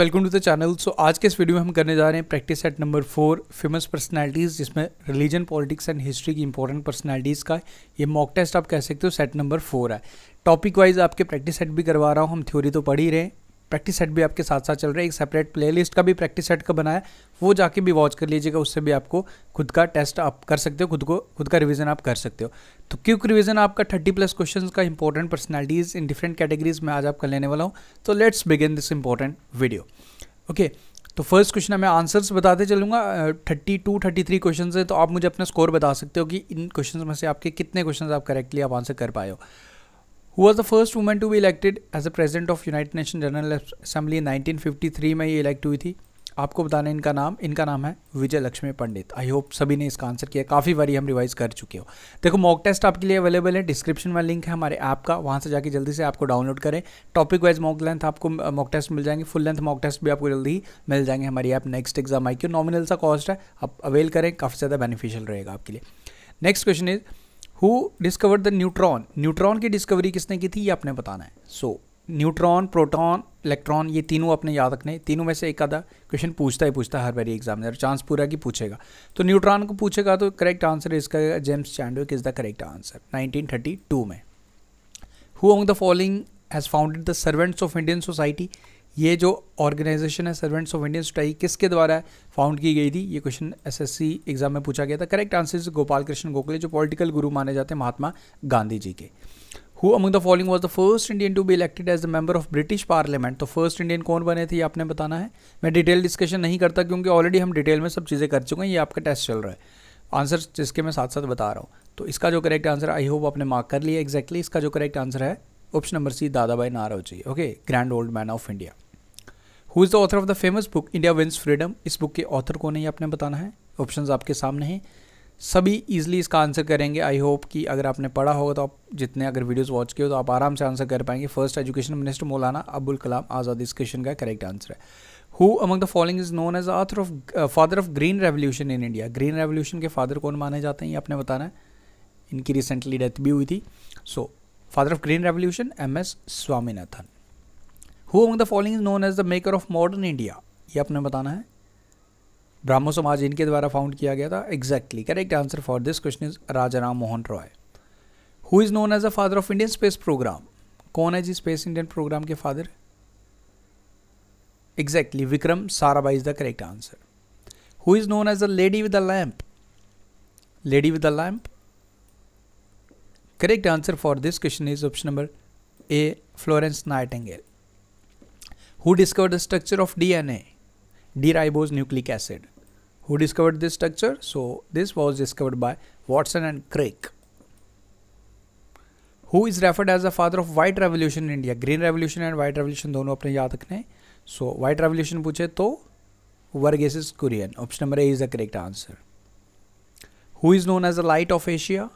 Welcome to the channel so आज के इस वीडियो में हम करने जा रहे हैं practice set number four famous personalities जिसमें रिलीजन पॉलिटिक्स एंड हिस्ट्री की इंपॉर्टेंट पर्सनालिटीज़ का ये मॉक टेस्ट आप कह सकते हो सेट नंबर फोर है टॉपिक वाइज आपके प्रैक्टिस सेट भी करवा रहा हूँ हम थ्योरी तो पढ़ ही रहे हैं प्रैक्टिस सेट भी आपके साथ साथ चल रहा है एक सेपरेट प्लेलिस्ट का भी प्रैक्टिस सेट का बनाया वो जाके भी वॉच कर लीजिएगा उससे भी आपको खुद का टेस्ट आप कर सकते हो खुद को खुद का रिवीजन आप कर सकते हो तो क्यूक रिवीजन आपका थर्टी प्लस क्वेश्चन का important personalities in different categories में आज आपका लेने वाला हूँ तो let's begin this important video okay तो फर्स्ट क्वेश्चन मैं आंसर्स बताते चलूंगा thirty two thirty three question है तो आप मुझे अपना स्कोर बता सकते हो कि इन क्वेश्चन में से आपके कितने क्वेश्चन आप करेक्टली आप आंसर कर पाए हो हु आज the first women to be elected as a president of United Nation General Assembly nineteen fifty three में ये इलेक्ट हुई थी आपको बताना इनका नाम इनका नाम है विजय लक्ष्मी पंडित आई होप सभी ने इसका आंसर किया काफ़ी बारी हम रिवाइज कर चुके हो देखो मॉक टेस्ट आपके लिए अवेलेबल है डिस्क्रिप्शन में लिंक है हमारे ऐप का वहाँ से जाके जल्दी से आपको डाउनलोड करें टॉपिक वाइज मॉक लेंथ आपको मॉक uh, टेस्ट मिल जाएंगे फुल लेंथ मॉक टेस्ट भी आपको जल्दी ही मिल जाएंगे हमारी app next exam I Q nominal सा कॉस्ट है आप अवेल करें काफ़ी ज़्यादा बेनिफिशियल रहेगा आपके लिए next question is who discover the neutron neutron की डिस्कवरी किसने की थी ये आपने बताना है so so, neutron proton electron ये तीनों अपने याद रखने तीनों में से एक आधा क्वेश्चन पूछता ही पूछता हर बारी एग्जाम में चांस पूरा कि पूछेगा तो न्यूट्रॉन को पूछेगा तो करेक्ट आंसर इसका James Chadwick is the correct answer 1932 में who among the following has founded the Servants of Indian Society ये जो ऑर्गेनाइजेशन है सर्वेंट्स ऑफ इंडियन स्ट्राइक किसके द्वारा है फाउंड की गई थी ये क्वेश्चन एसएससी एग्जाम में पूछा गया था correct answer is Gopal Krishna Gokhale जो पॉलिटिकल गुरु माने जाते हैं महात्मा गांधी जी के who among the following was the first Indian to be elected as a member of British parliament तो फर्स्ट इंडियन कौन बने थे ये आपने बताना है मैं डिटेल डिस्कशन नहीं करता क्योंकि ऑलरेडी हम डिटेल में सब चीज़ें कर चुके हैं ये आपका टेस्ट चल रहा है आंसर जिसके मैं साथ साथ बता रहा हूँ तो इसका जो करेक्ट आंसर आई होप आपने मार्क कर लिया एक्जैक्टली exactly इसका जो करेक्ट आंसर है option number C Dadabhai Naoroji ji okay grand old man of India who is the author of the famous book India Wins Freedom इस बुक के ऑथर को नहीं आपने बताना है ऑप्शन आपके सामने हैं सभी ईजिली इसका आंसर करेंगे आई होप कि अगर आपने पढ़ा होगा तो आप जितने अगर वीडियोज़ वॉच किए हो तो आप आराम से आंसर कर पाएंगे फर्स्ट एजुकेशन मिनिस्टर मौलाना अबुल कलाम आज़ाद इस क्वेश्चन का करेक्ट आंसर है who among the following is known as author of father of green revolution in India green revolution के फादर कौन माने जाते हैं ये आपने बताना है इनकी रिसेंटली डेथ भी हुई थी so father of green revolution M S Swaminathan who among the following is known as the maker of modern India ये आपने बताना है ब्राह्मो समाज इनके द्वारा फाउंड किया गया था exactly correct answer for this question is Raja Ram Mohan Roy who is known as the father of Indian space programme कौन है जी स्पेस इंडियन प्रोग्राम के father exactly Vikram Sarabhai is the correct answer who is known as the lady with the lamp lady with the lamp correct answer for this question is option number A Florence Nightingale Who discovered the structure of DNA? D-ribose acid. Who discovered this structure? So this was discovered by Watson and Crick. Who is referred as the father of white revolution in India? Green revolution and white revolution दोनों अपने याद रखने सो white revolution पूछे तो Verghese Kurien option number A is the correct answer who is known as the light of Asia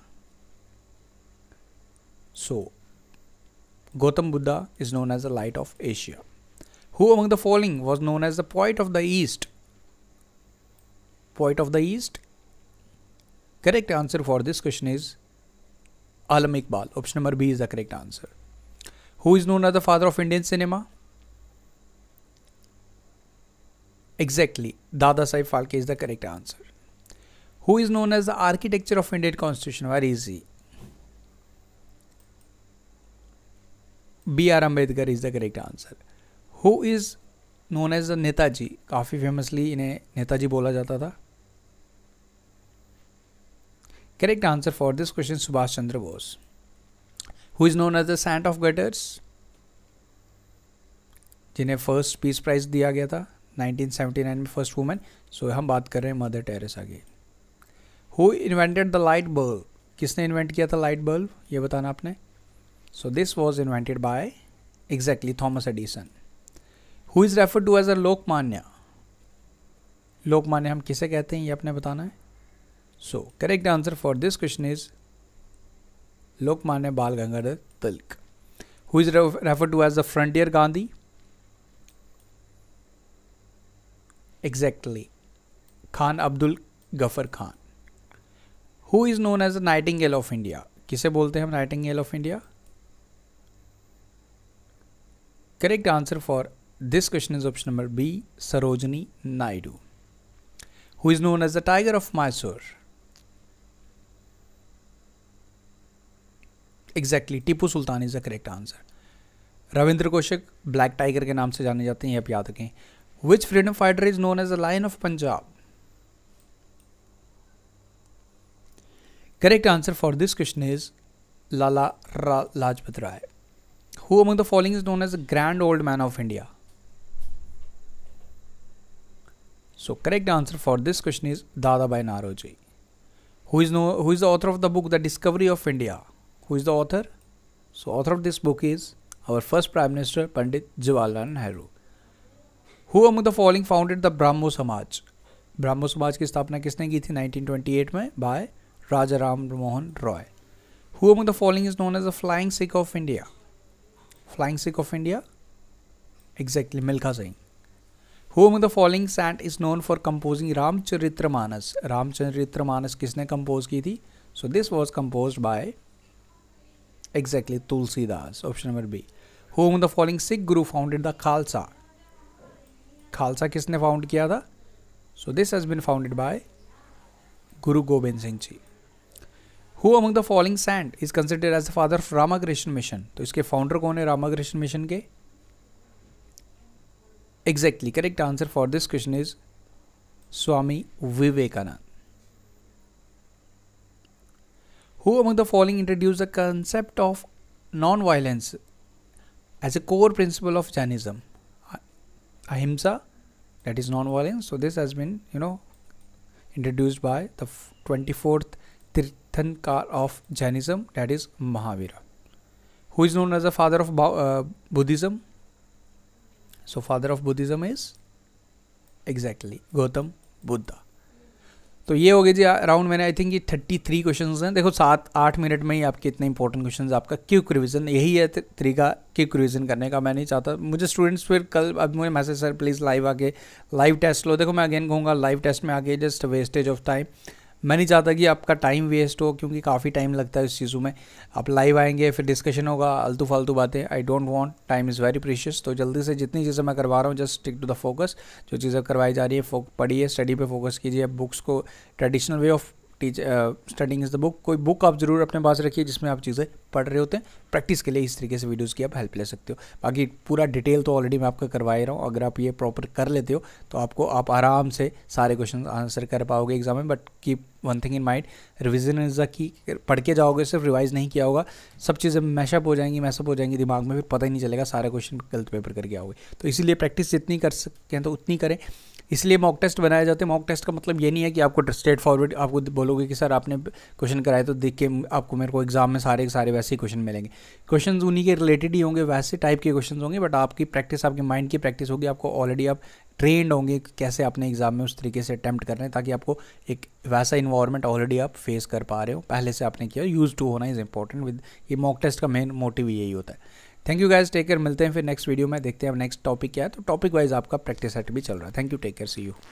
so Gautam Buddha is known as the light of Asia Who among the following was known as the poet of the East? Poet of the East? Correct answer for this question is Alam Iqbal. Option number B is the correct answer. Who is known as the father of Indian cinema? Exactly. Dada Saib Phalke is the correct answer. Who is known as the architecture of Indian constitution? Very easy. B. R. Ambedkar is the correct answer. Who is known as a Netaji काफ़ी famously इन्हें नेताजी बोला जाता था correct answer for this question Subhash Chandra Bose who is known as the saint of gutters जिन्हें first peace prize दिया गया था 1979 में फर्स्ट वुमेन सो हम बात कर रहे हैं मदर टेरेसा की who invented the light bulb किसने इन्वेंट किया था लाइट बल्ब ये बताना आपने so this was invented by exactly Thomas Edison who is refer to as a Lokmanya Lokmanya हम किसे कहते हैं ये आपने बताना है so correct answer for this question is Lokmanya Bal Gangadhar Tilak who is refer to as a Frontier Gandhi Khan Abdul Ghaffar Khan who is known as a nighting nightingale of India किसे बोलते हैं हम nightingale of India correct answer for this question is option number B Sarojini Naidu who is known as the tiger of Mysore. Exactly Tipu Sultan is the correct answer Ravindra Kaushik black tiger के नाम से जाने जाते हैं आप याद रखें which freedom fighter is known as the lion of Punjab correct answer for this question is Lala Lajpat Rai who among the following is known as the grand old man of India So correct answer for this question is Dadabhai Naroji. Who is, no, who is the author of the book The Discovery of India? Who is the author? So author of this book is our first Prime Minister Pandit Jawaharlal Nehru. Who among the following founded the Brahmo Samaj? Brahmo Samaj ki sthapna kisne ki thi 1928 mein by Raja Ram Mohan Roy. Who among the following is known as the Flying Sikh of India? Flying Sikh of India? Exactly Milkha Singh. Who among the following saint is known for composing Ramcharitmanas किसने कंपोज की थी so this was compose by exactly Tulsidas option number B whom the following Sikh guru founded the Khalsa Khalsa किसने फाउंड किया था so this has been founded by Guru Gobind Singh ji who among the following saint is considered as the father of Ramakrishna Mission तो इसके founder कौन है Ramakrishna Mission के Exactly. Correct answer for this question is Swami Vivekananda. Who among the following introduced the concept of non-violence as a core principle of Jainism? Ahimsa, that is non-violence. So this has been, you know, introduced by the 24th Tirthankar of Jainism, that is Mahavira, who is known as the father of uh, Buddhism So father of Buddhism is exactly Gautam Buddha. तो ये हो गए जी around मैंने I think ये thirty three question हैं देखो सात आठ मिनट में ही आपके इतने इंपॉर्टेंट क्वेश्चन आपका क्यूक रिविजन यही है तरीका क्यूक रिविजन करने का मैं नहीं चाहता मुझे स्टूडेंट्स फिर कल अब मुझे मैसेज सर प्लीज़ लाइव आके लाइव टेस्ट लो देखो मैं अगेन कहूँगा लाइव टेस्ट में आके जस्ट वेस्टेज ऑफ टाइम मैं नहीं चाहता कि आपका टाइम वेस्ट हो क्योंकि काफ़ी टाइम लगता है इस चीज़ों में आप लाइव आएंगे फिर डिस्कशन होगा अलतू फालतू बातें I don't want time is very precious तो जल्दी से जितनी चीज़ें मैं करवा रहा हूँ just stick to the focus जो चीज़ें करवाई जा रही है पढ़िए स्टडी पर फोकस कीजिए बुक्स को traditional way of teach studying is the book कोई बुक आप ज़रूर अपने पास रखिए जिसमें आप चीज़ें पढ़ रहे होते हैं प्रैक्टिस के लिए इस तरीके से वीडियोज़ की आप हेल्प ले सकते हो बाकी पूरा डिटेल तो ऑलरेडी मैं आपका करवा ही रहा हूँ अगर आप ये प्रॉपर कर लेते हो तो आपको आप आराम से सारे क्वेश्चन आंसर कर पाओगे एग्जाम में but keep one thing in mind revision is the key पढ़ के जाओगे सिर्फ रिवाइज नहीं किया होगा सब चीज़ें मैशअप हो जाएंगी मैशअप हो जाएंगी दिमाग में फिर पता ही नहीं चलेगा सारा क्वेश्चन गलत पेपर करके आओगे तो इसीलिए प्रैक्टिस जितनी कर सकते हैं तो उतनी करें इसलिए मॉक टेस्ट बनाए जाते हैं मॉक टेस्ट का मतलब ये नहीं है कि आपको स्ट्रेट फॉरवर्ड आपको बोलोगे कि सर आपने क्वेश्चन कराए तो देख के आपको मेरे को एग्जाम में सारे सारे वैसे ही क्वेश्चन मिलेंगे क्वेश्चन उन्हीं के रिलेटेड ही होंगे वैसे टाइप के क्वेश्चन होंगे बट आपकी प्रैक्टिस आपके माइंड की प्रैक्टिस होगी आपको ऑलरेडी आप ट्रेंड होंगे कैसे अपने एग्जाम में उस तरीके से अटैम्प्ट कर रहे हैं ताकि आपको एक वैसा इन्वायरमेंट ऑलरेडी आप फेस कर पा रहे हो पहले से आपने किया यूज़ टू होना इज़ इंपॉर्टेंट विद ये मॉक टेस्ट का मेन मोटिव यही होता है thank you guys take care मिलते हैं फिर नेक्स्ट वीडियो में देखते हैं अब नेक्स्ट टॉपिक क्या है तो टॉपिक वाइज आपका प्रैक्टिस सेट भी चल रहा है thank you take care see you